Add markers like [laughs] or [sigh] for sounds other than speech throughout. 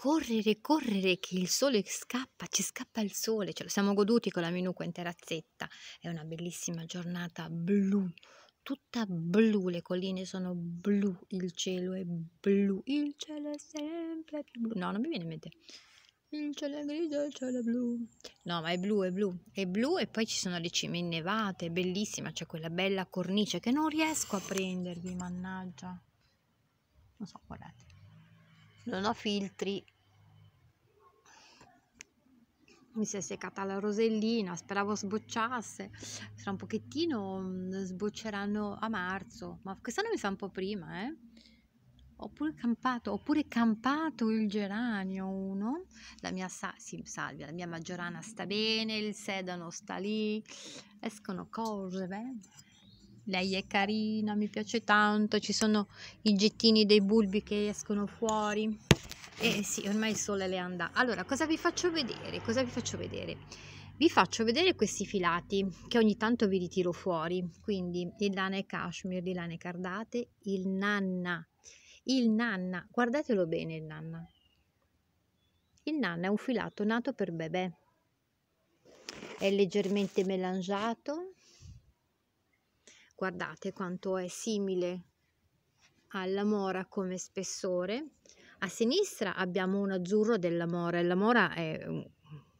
correre, correre, che il sole scappa, ci scappa il sole, ce lo siamo goduti con la minuca in terrazzetta, è una bellissima giornata blu, tutta blu, le colline sono blu, il cielo è blu, il cielo è sempre più blu, no, non mi viene in mente. Il cielo è grigio, il cielo è blu. No, ma è blu, è blu, è blu e poi ci sono le cime innevate, è bellissima, c'è quella bella cornice che non riesco a prendervi, mannaggia. Non so, guardate non ho filtri. Mi si è seccata la rosellina, speravo sbocciasse. Tra un pochettino mm, sbocceranno a marzo, ma quest'anno mi fa un po' prima, eh. pure campato, oppure campato il geranio uno. La mia sa- sì, salvia, la mia maggiorana sta bene, il sedano sta lì. Escono cose, bene lei è carina, mi piace tanto, ci sono i gettini dei bulbi che escono fuori. Eh sì, ormai il sole le anda. Allora, cosa vi faccio vedere? Cosa vi faccio vedere? Vi faccio vedere questi filati che ogni tanto vi ritiro fuori, quindi il lana e cashmere, di lana cardate, il nanna, il nanna, guardatelo bene il nanna. Il nanna è un filato nato per bebè, è leggermente melangiato, Guardate quanto è simile alla mora come spessore. A sinistra abbiamo un azzurro della mora. La mora è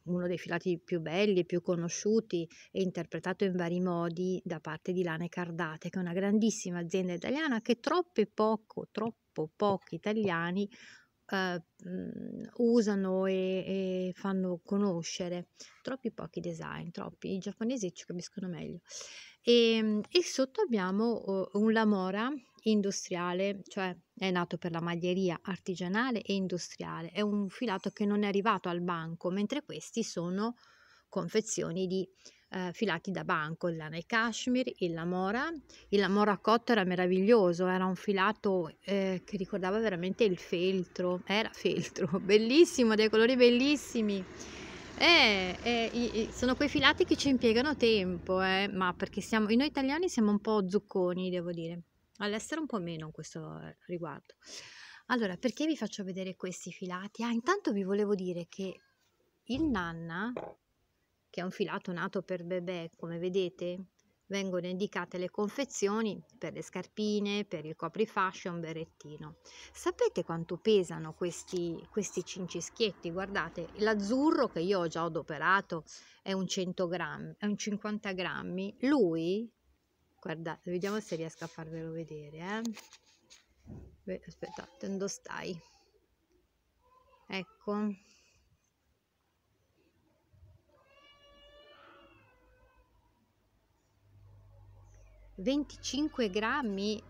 uno dei filati più belli, più conosciuti e interpretato in vari modi da parte di Lane Cardate, che è una grandissima azienda italiana che troppo poco, troppo pochi italiani eh, mhmm, usano e, e, fanno conoscere. Troppi pochi design, troppi. I giapponesi ci capiscono meglio. E, ehm, e sotto abbiamo uh, un Lamora industriale, cioè è nato per la maglieria artigianale e industriale. È un filato che non è arrivato al banco, mentre questi sono confezioni di eh, filati da banco, il lana e cashmere, il lamora, il lamora cotto era meraviglioso, era un filato eh, che ricordava veramente il feltro, era feltro, [laughs] bellissimo, dei colori bellissimi. Eh, eh, sono quei filati che ci impiegano tempo, eh, ma perché siamo, noi italiani siamo un po' zucconi, devo dire, all'estero un po' meno in questo eh, riguardo. Allora, perché vi faccio vedere questi filati? Ah, intanto vi volevo dire che il nanna che è un filato nato per bebè, come vedete, vengono indicate le confezioni per le scarpine, per il coprifascio e un berrettino. Sapete quanto pesano questi, questi cinceschietti? Guardate, l'azzurro che io ho già adoperato è un 100 grammi, è un 50 grammi. Lui, guardate, vediamo se riesco a farvelo vedere. Eh. Aspettate, dove stai? Ecco. 25 grammi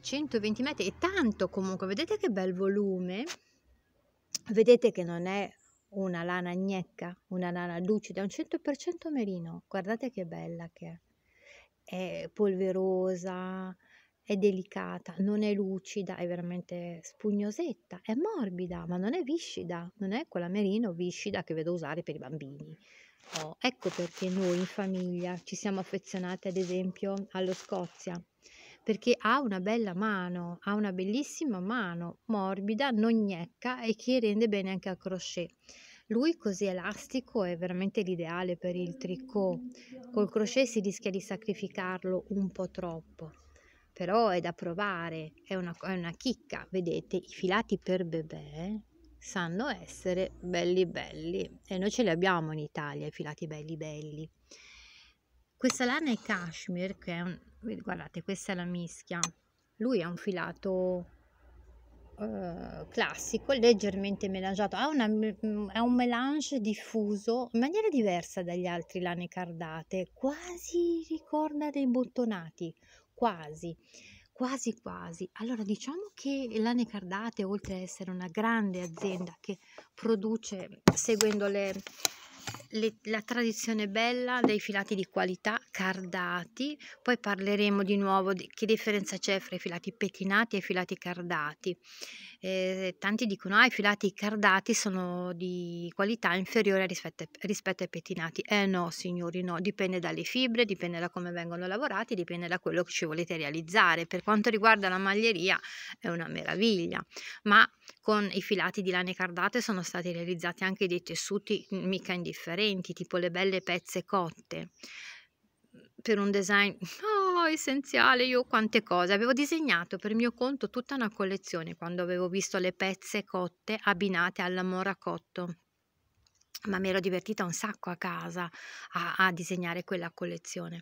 120 metri è tanto comunque vedete che bel volume vedete che non è una lana gnecca una lana lucida è un 100% merino guardate che bella che è è polverosa è delicata non è lucida è veramente spugnosetta è morbida ma non è viscida non è quella merino viscida che vedo usare per i bambini Oh, ecco perché noi in famiglia ci siamo affezionati ad esempio allo Scozia, perché ha una bella mano, ha una bellissima mano, morbida, non gnecca e che rende bene anche al crochet. Lui così elastico è veramente l'ideale per il tricot. Col crochet si rischia di sacrificarlo un po' troppo. Però è da provare, è una, è una chicca, vedete, i filati per bebè sanno essere belli belli e noi ce li abbiamo in Italia i filati belli belli questa lana è cashmere che è un guardate questa è la mischia lui è un filato eh, classico leggermente melangiato ha, una, ha mm, mm, un melange diffuso in maniera diversa dagli altri lane cardate quasi ricorda dei bottonati quasi Quasi quasi. Allora diciamo che l'Ane Cardate, oltre ad essere una grande azienda che produce, seguendo le, le, la tradizione bella dei filati di qualità cardati, poi parleremo di nuovo di che differenza c'è fra i filati pettinati e i filati cardati eh, tanti dicono ah i filati cardati sono di qualità inferiore rispetto, rispetto, ai pettinati. Eh no signori no, dipende dalle fibre, dipende da come vengono lavorati, dipende da quello che ci volete realizzare. Per quanto riguarda la maglieria è una meraviglia, ma con i filati di lane cardate sono stati realizzati anche dei tessuti mica indifferenti, tipo le belle pezze cotte per un design [laughs] oh, oh, essenziale, io quante cose. Avevo disegnato per mio conto tutta una collezione quando avevo visto le pezze cotte abbinate all'amora cotto. Ma mi ero divertita un sacco a casa a, a disegnare quella collezione.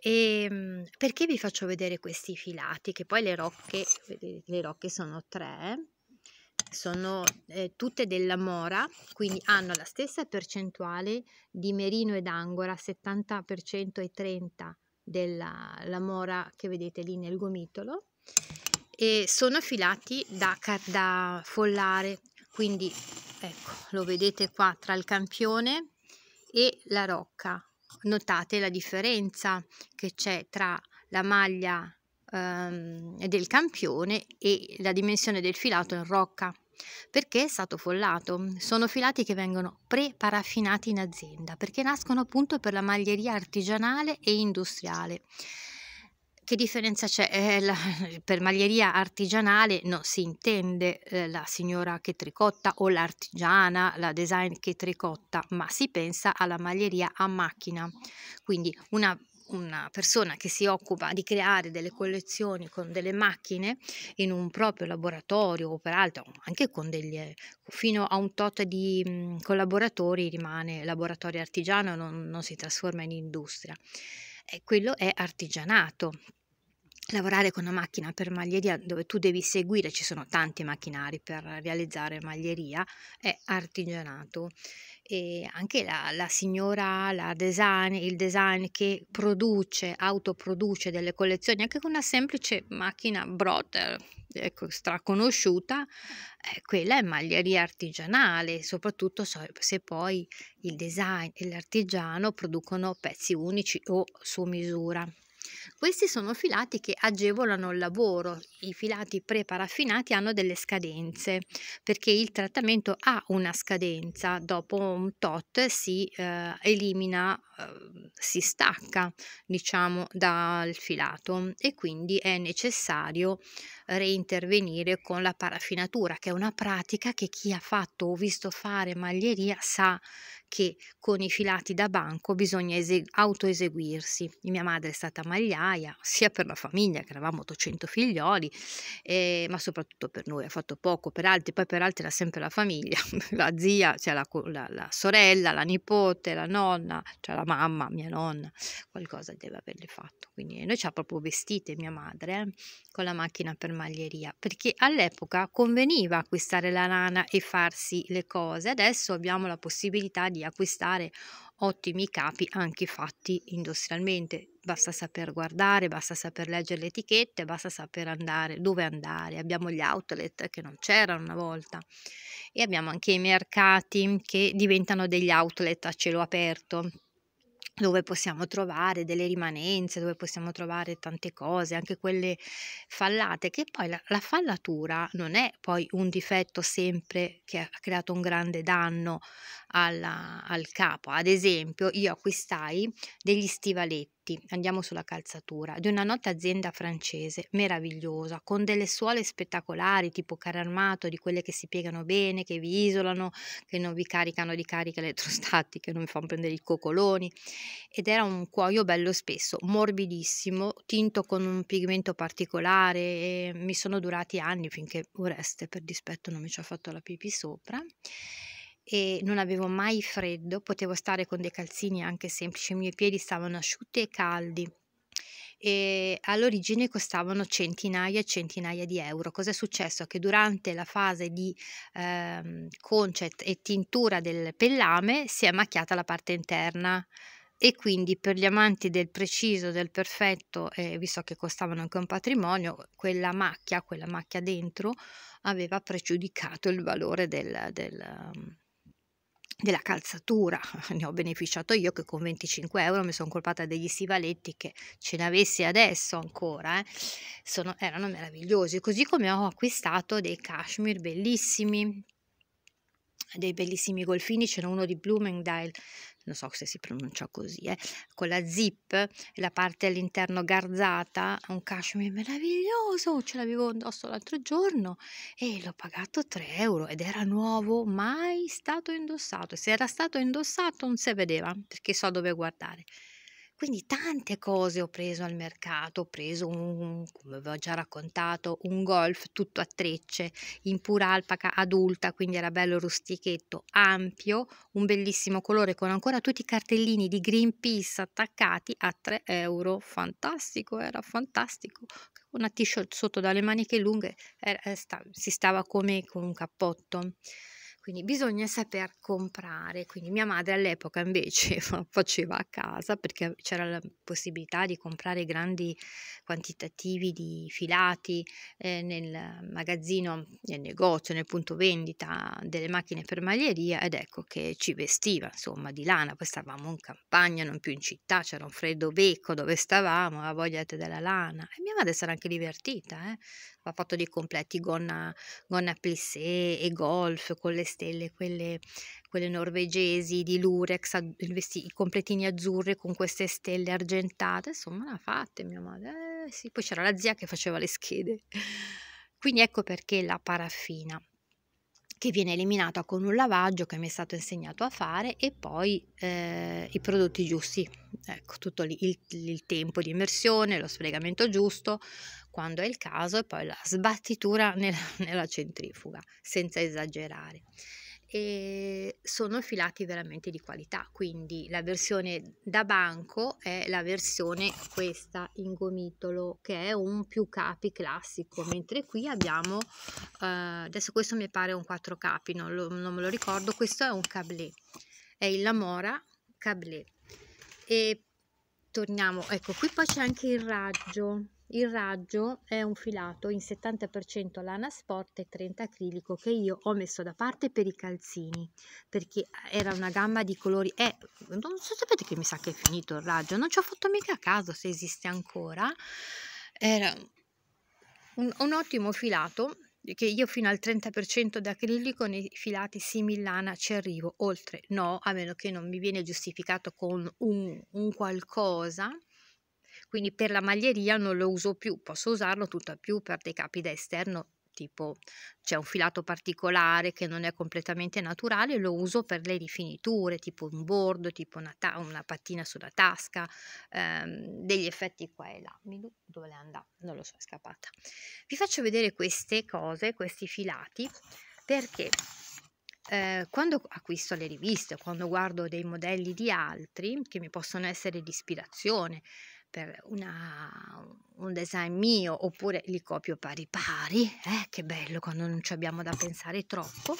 E ehm, perché vi faccio vedere questi filati? Che poi le rocche, le rocche sono tre, sono eh, tutte della mora, quindi hanno la stessa percentuale di merino ed angora, 70% e 30%, della mora che vedete lì nel gomitolo e sono filati da, da follare quindi ecco lo vedete qua tra il campione e la rocca notate la differenza che c'è tra la maglia ehm, del campione e la dimensione del filato in rocca perché è stato follato. Sono filati che vengono pre-paraffinati in azienda perché nascono appunto per la maglieria artigianale e industriale che differenza c'è? Eh, la, per maglieria artigianale non si intende eh, la signora che tricotta o l'artigiana, la design che tricotta, ma si pensa alla maglieria a macchina, quindi una una persona che si occupa di creare delle collezioni con delle macchine in un proprio laboratorio o peraltro anche con degli eh, fino a un tot di mm, collaboratori rimane laboratorio artigiano, non, non si trasforma in industria. E quello è artigianato lavorare con una macchina per maglieria dove tu devi seguire, ci sono tanti macchinari per realizzare maglieria, è artigianato. E anche la, la signora, la design, il design che produce, autoproduce delle collezioni, anche con una semplice macchina Brother, ecco, straconosciuta, eh, quella è maglieria artigianale, soprattutto se poi il design e l'artigiano producono pezzi unici o su misura. Questi sono filati che agevolano il lavoro, i filati preparaffinati hanno delle scadenze perché il trattamento ha una scadenza, dopo un tot si eh, elimina, eh, si stacca diciamo dal filato e quindi è necessario reintervenire con la paraffinatura che è una pratica che chi ha fatto o visto fare maglieria sa che con i filati da banco bisogna autoeseguirsi. Mia madre è stata magliaia, [laughs] sia per la famiglia, che eravamo 800 figlioli, eh, ma soprattutto per noi, ha fatto poco per altri, poi per altri era sempre la famiglia, [laughs] la zia, cioè la, la, la sorella, la nipote, la nonna, cioè la mamma, mia nonna, qualcosa deve averle fatto. Quindi noi ci ha proprio vestite mia madre eh, con la macchina per maglieria, perché all'epoca conveniva acquistare la lana e farsi le cose, adesso abbiamo la possibilità di di acquistare ottimi capi anche fatti industrialmente. Basta saper guardare, basta saper leggere le etichette, basta saper andare dove andare. Abbiamo gli outlet che non c'erano una volta e abbiamo anche i mercati che diventano degli outlet a cielo aperto dove possiamo trovare delle rimanenze, dove possiamo trovare tante cose, anche quelle fallate, che poi la, la, fallatura non è poi un difetto sempre che ha creato un grande danno alla, al capo. Ad esempio, io acquistai degli stivaletti, andiamo sulla calzatura, di una nota azienda francese meravigliosa, con delle suole spettacolari, tipo cararmato, di quelle che si piegano bene, che vi isolano, che non vi caricano di cariche [laughs] elettrostatiche, non vi fanno prendere i coccoloni. Ed era un cuoio bello spesso, morbidissimo, tinto con un pigmento particolare e mi sono durati anni finché Oreste, per dispetto non mi ci ha fatto la pipì sopra e non avevo mai freddo, potevo stare con dei calzini anche semplici, i miei piedi stavano asciutti e caldi e all'origine costavano centinaia e centinaia di euro. Cos'è successo? Che durante la fase di eh, concet e tintura del pellame si è macchiata la parte interna e quindi per gli amanti del preciso, del perfetto, eh, visto che costavano anche un patrimonio, quella macchia, quella macchia dentro aveva pregiudicato il valore del, del della calzatura, [laughs] ne ho beneficiato io che con 25 euro mi sono colpata degli stivaletti che ce ne avessi adesso ancora, eh. sono, erano meravigliosi, così come ho acquistato dei cashmere bellissimi, dei bellissimi golfini, c'era uno di Bloomingdale non so se si pronuncia così, eh, con la zip, la parte all'interno garzata, un cashmere meraviglioso, ce l'avevo indosso l'altro giorno e l'ho pagato 3 euro ed era nuovo, mai stato indossato, se era stato indossato non si vedeva perché so dove guardare. Quindi tante cose ho preso al mercato, ho preso un, come avevo già raccontato, un golf tutto a trecce in pura alpaca adulta, quindi era bello rustichetto, ampio, un bellissimo colore con ancora tutti i cartellini di Greenpeace attaccati a 3 euro. Fantastico, era fantastico. Una t-shirt sotto dalle maniche lunghe era, eh, sta, si stava come con un cappotto quindi bisogna saper comprare. Quindi mia madre all'epoca invece [laughs] faceva a casa perché c'era la possibilità di comprare grandi quantitativi di filati eh, nel magazzino, nel negozio, nel punto vendita delle macchine per maglieria ed ecco che ci vestiva insomma di lana, poi stavamo in campagna, non più in città, c'era un freddo becco dove stavamo, aveva voglia della lana e mia madre sarà anche divertita, eh? ha fatto dei completi gonna, gonna plissé e golf con le stelle stelle, quelle, quelle norvegesi di Lurex, i completini azzurri con queste stelle argentate, insomma l'ha fatta mia madre, eh, sì. poi c'era la zia che faceva le schede. Quindi ecco perché la paraffina che viene eliminata con un lavaggio che mi è stato insegnato a fare e poi eh, i prodotti giusti, ecco tutto lì, il, il tempo di immersione, lo sfregamento giusto, quando è il caso e poi la sbattitura [laughs] nella, nella centrifuga, senza esagerare. E sono filati veramente di qualità, quindi la versione da banco è la versione questa in gomitolo che è un più capi classico, mentre qui abbiamo, eh, adesso questo mi pare un 4 capi, non, lo, non me lo ricordo, questo è un cablé, è il Lamora cablé. E torniamo, ecco qui poi c'è anche il raggio il raggio è un filato in 70% lana sport e 30 acrilico che io ho messo da parte per i calzini perché era una gamma di colori. Eh, non so, sapete che mi sa che è finito il raggio, non ci ho fatto mica caso se esiste ancora. Era un, un ottimo filato che io fino al 30% d'acrilico nei filati similana ci arrivo, oltre no, a meno che non mi viene giustificato con un, un qualcosa quindi per la maglieria non lo uso più, posso usarlo tutta più per dei capi da esterno tipo c'è un filato particolare che non è completamente naturale, lo uso per le rifiniture, tipo un bordo, tipo una, ta- una pattina sulla tasca, ehm, degli effetti qua e là. Dove le andà? Non lo so, è scappata. Vi faccio vedere queste cose, questi filati, perché eh, quando acquisto le riviste, quando guardo dei modelli di altri che mi possono essere di ispirazione, per una, un design mio oppure li copio pari pari eh, che bello quando non ci abbiamo da pensare troppo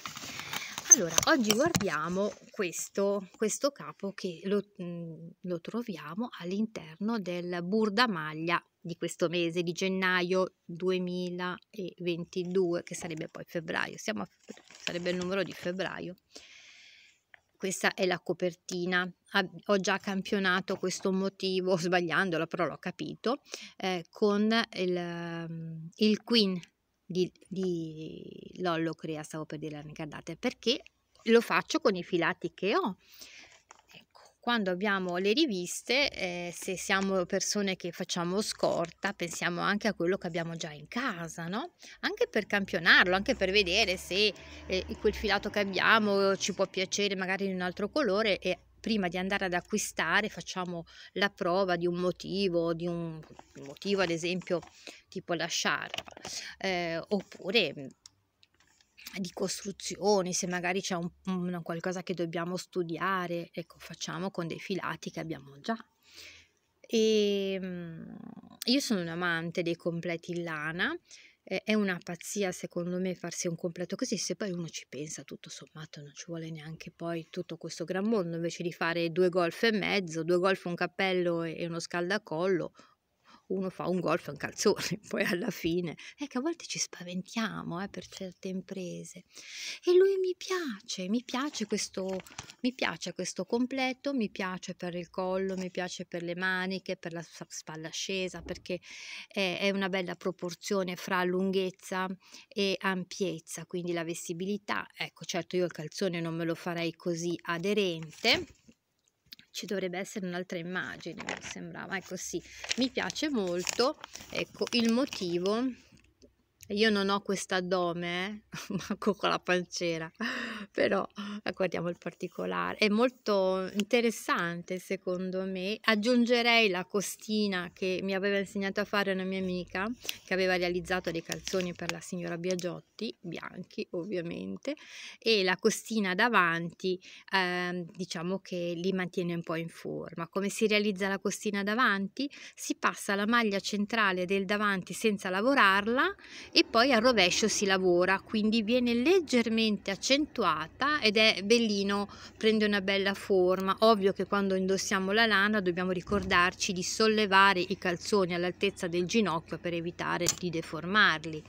allora oggi guardiamo questo, questo capo che lo, mm, lo troviamo all'interno del maglia di questo mese di gennaio 2022 che sarebbe poi febbraio siamo a, sarebbe il numero di febbraio questa è la copertina ho già campionato questo motivo [laughs] sbagliandolo però l'ho capito eh, con il, mm, il Queen di, di Lollo Crea stavo per dire guardate perché lo faccio con i filati che ho quando abbiamo le riviste, eh, se siamo persone che facciamo scorta, pensiamo anche a quello che abbiamo già in casa, no? Anche per campionarlo, anche per vedere se eh, quel filato che abbiamo ci può piacere magari in un altro colore e prima di andare ad acquistare facciamo la prova di un motivo, di un motivo ad esempio tipo la sciarpa, eh, oppure di costruzioni, se magari c'è un, un, qualcosa che dobbiamo studiare, ecco, facciamo con dei filati che abbiamo già. E, ehm, io sono un amante dei completi in lana, è una pazzia secondo me farsi un completo così, se poi uno ci pensa tutto sommato non ci vuole neanche poi tutto questo gran mondo, invece di fare due golf e mezzo, due golf, un cappello e uno scaldacollo uno fa un golf e un calzone, [laughs] poi alla fine. Ecco, a volte ci spaventiamo eh, per certe imprese. E lui mi piace, mi piace, questo, mi piace questo completo, mi piace per il collo, mi piace per le maniche, per la spalla scesa, perché è, è una bella proporzione fra lunghezza e ampiezza, quindi la vestibilità. Ecco, certo io il calzone non me lo farei così aderente ci dovrebbe essere un'altra immagine, mi sembrava, ecco sì, mi piace molto, ecco il motivo io non ho quest'addome, eh? manco con la pancera, [laughs] però guardiamo il particolare. È molto interessante secondo me. Aggiungerei la costina che mi aveva insegnato a fare una mia amica che aveva realizzato dei calzoni per la signora Biagiotti, bianchi ovviamente, e la costina davanti eh, diciamo che li mantiene un po' in forma. Come si realizza la costina davanti? Si passa la maglia centrale del davanti senza lavorarla e poi al rovescio si lavora quindi viene leggermente accentuata ed è bellino prende una bella forma ovvio che quando indossiamo la lana dobbiamo ricordarci di sollevare i calzoni all'altezza del ginocchio per evitare di deformarli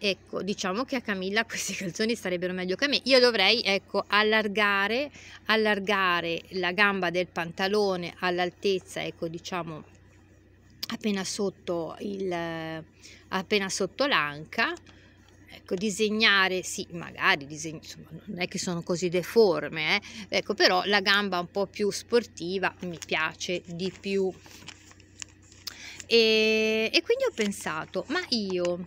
ecco diciamo che a Camilla [laughs] questi calzoni sarebbero meglio che a me io dovrei ecco allargare allargare la gamba del pantalone all'altezza ecco diciamo appena sotto il appena sotto l'anca ecco disegnare sì magari disegno, insomma, non è che sono così deforme eh? ecco però la gamba un po più sportiva mi piace di più e, e quindi ho pensato ma io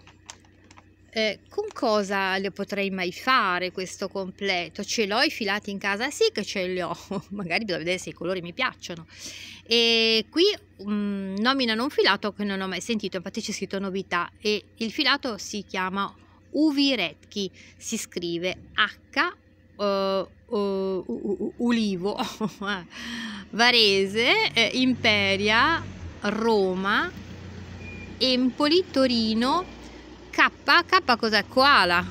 eh, con cosa le potrei mai fare questo completo? Ce l'ho i filati in casa? Sì che ce li ho, [laughs] magari bisogna vedere se i colori mi piacciono. E qui um, mm, nominano un filato che non ho mai sentito, infatti c'è scritto novità e il filato si chiama Uviretchi, si scrive H Uh, uh, uh, Ulivo, [laughs] Varese, eh, Imperia, Roma, Empoli, Torino, K, K cos'è? Koala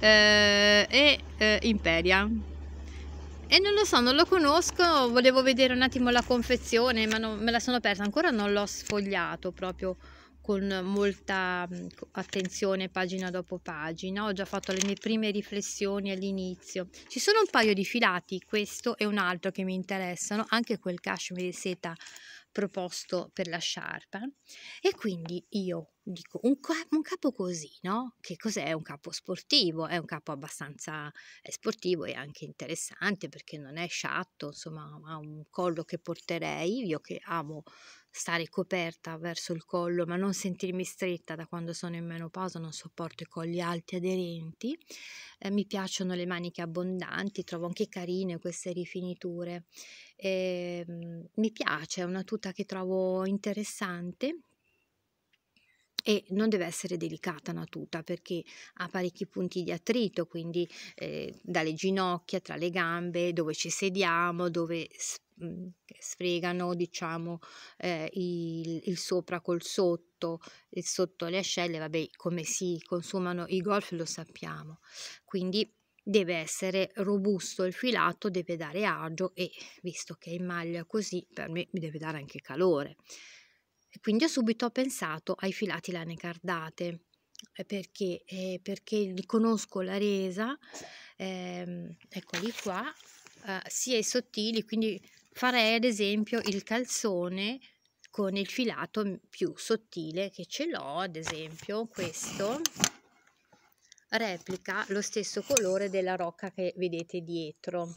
eh, e eh, Imperia e non lo so, non lo conosco, volevo vedere un attimo la confezione ma non, me la sono persa, ancora non l'ho sfogliato proprio con molta attenzione pagina dopo pagina, ho già fatto le mie prime riflessioni all'inizio. Ci sono un paio di filati, questo e un altro che mi interessano, anche quel cashmere di seta proposto per la sciarpa e quindi io dico, un, cap- un, capo così, no? Che cos'è? un capo sportivo, è un capo abbastanza sportivo e anche interessante perché non è sciatto, insomma, ha un collo che porterei, io che amo stare coperta verso il collo ma non sentirmi stretta da quando sono in menopausa, non sopporto i colli alti aderenti, eh, mi piacciono le maniche abbondanti, trovo anche carine queste rifiniture, eh, mi piace, è una tuta che trovo interessante e non deve essere delicata una tuta perché ha parecchi punti di attrito, quindi eh, dalle ginocchia, tra le gambe, dove ci sediamo, dove mm, sfregano diciamo eh, il, il, sopra col sotto e sotto le ascelle vabbè come si consumano i golf lo sappiamo quindi deve essere robusto il filato deve dare agio e visto che è in maglia così per me deve dare anche calore quindi ho subito pensato ai filati lane cardate. Eh, perché? Eh, perché li conosco la resa, ehm, eccoli qua, eh, sia i sottili, quindi farei ad esempio il calzone con il filato più sottile che ce l'ho, ad esempio questo, replica lo stesso colore della rocca che vedete dietro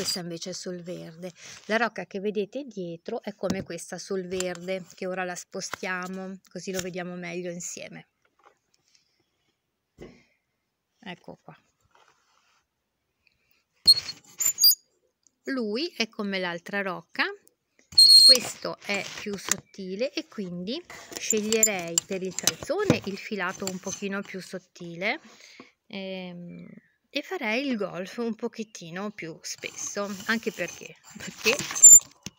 questa invece è sul verde la rocca che vedete dietro è come questa sul verde che ora la spostiamo così lo vediamo meglio insieme ecco qua lui è come l'altra rocca questo è più sottile e quindi sceglierei per il calzone il filato un pochino più sottile ehm e farei il golf un pochettino più spesso, anche perché, perché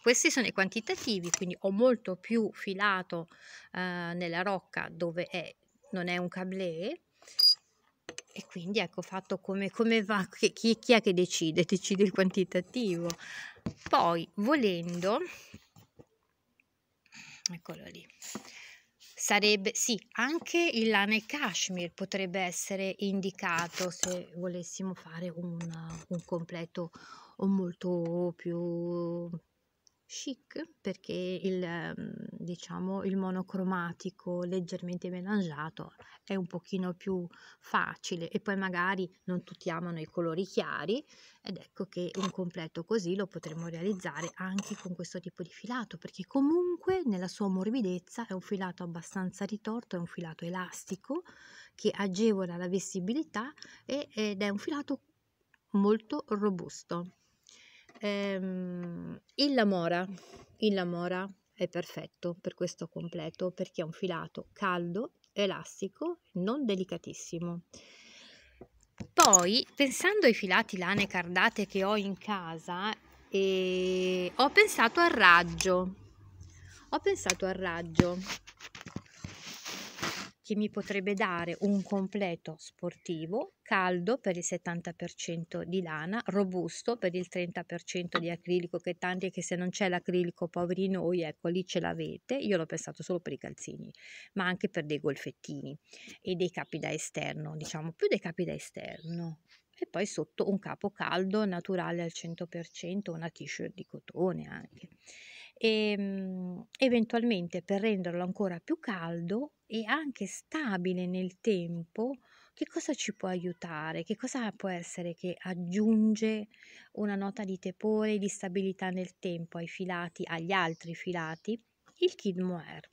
questi sono i quantitativi, quindi ho molto più filato eh, nella rocca dove è, non è un cablé e quindi ecco fatto come, come va, [laughs] chi, chi è che decide? Decide il quantitativo. Poi volendo, eccolo lì, Sarebbe sì, anche il lana e cashmere potrebbe essere indicato se volessimo fare un, un completo molto più chic perché il, mhmm, diciamo, il monocromatico leggermente melangiato è un pochino più facile e poi magari non tutti amano i colori chiari ed ecco che un completo così lo potremo realizzare anche con questo tipo di filato perché comunque nella sua morbidezza è un filato abbastanza ritorto, è un filato elastico che agevola la vestibilità ed è un filato molto robusto. Ehm, il Lamora, il Lamora è perfetto per questo completo perché è un filato caldo, elastico, non delicatissimo. Poi, pensando ai filati lane cardate che ho in casa, eh, ho pensato al raggio. Ho pensato al raggio che mi potrebbe dare un completo sportivo, caldo per il 70% di lana, robusto per il 30% di acrilico, che tanti che se non c'è l'acrilico, poveri noi, ecco lì ce l'avete, io l'ho pensato solo per i calzini, ma anche per dei golfettini e dei capi da esterno, diciamo più dei capi da esterno. E poi sotto un capo caldo naturale al 100%, una t-shirt di cotone anche e ehm, eventualmente per renderlo ancora più caldo e anche stabile nel tempo, che cosa ci può aiutare? Che cosa può essere che aggiunge una nota di tepore e di stabilità nel tempo ai filati, agli altri filati? Il Kid Moer.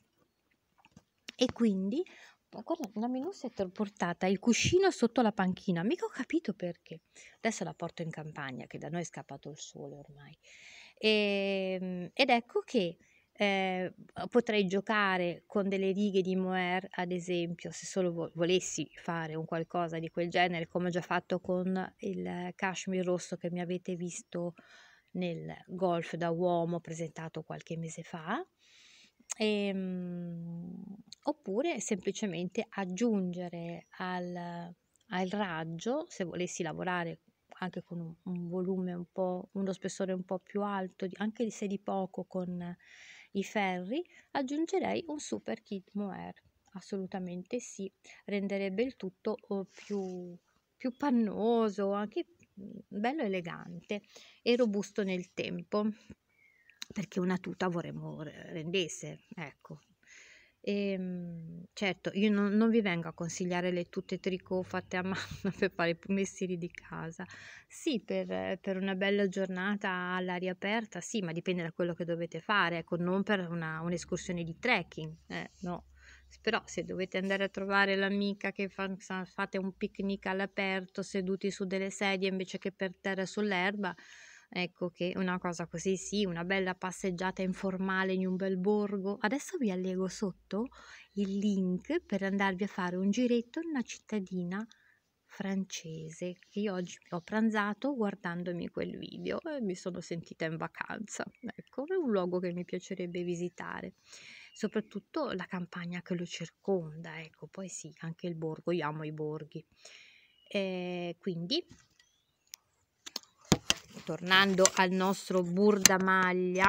E quindi, oh, guarda, la Menus è portata il cuscino sotto la panchina, mica ho capito perché. Adesso la porto in campagna, che da noi è scappato il sole ormai. Ehm, ed ecco che eh, potrei giocare con delle righe di Moer, ad esempio, se solo vo- volessi fare un qualcosa di quel genere, come ho già fatto con il cashmere rosso che mi avete visto nel golf da uomo presentato qualche mese fa. E, ehm, oppure semplicemente aggiungere al, al raggio, se volessi lavorare anche con un, un volume un po', uno spessore un po' più alto, anche se di poco con i ferri, aggiungerei un super kit mohair, Assolutamente sì, renderebbe il tutto oh, più, più pannoso, anche mm, bello elegante e robusto nel tempo perché una tuta vorremmo rendesse, ecco, e, ehm, certo, io non, non, vi vengo a consigliare le tutte tricot fatte a [laughs] mano per fare i messini di casa. Sì, per, per, una bella giornata all'aria aperta, sì, ma dipende da quello che dovete fare, ecco, non per una, un'escursione di trekking, eh, no. Però se dovete andare a trovare l'amica che fa, fate un picnic all'aperto seduti su delle sedie invece che per terra sull'erba, Ecco che una cosa così sì, una bella passeggiata informale in un bel borgo. Adesso vi allego sotto il link per andarvi a fare un giretto in una cittadina francese che io oggi ho pranzato guardandomi quel video e mi sono sentita in vacanza. Ecco, è un luogo che mi piacerebbe visitare, soprattutto la campagna che lo circonda, ecco, poi sì, anche il borgo, io amo i borghi. Eh, quindi tornando al nostro burdamaglia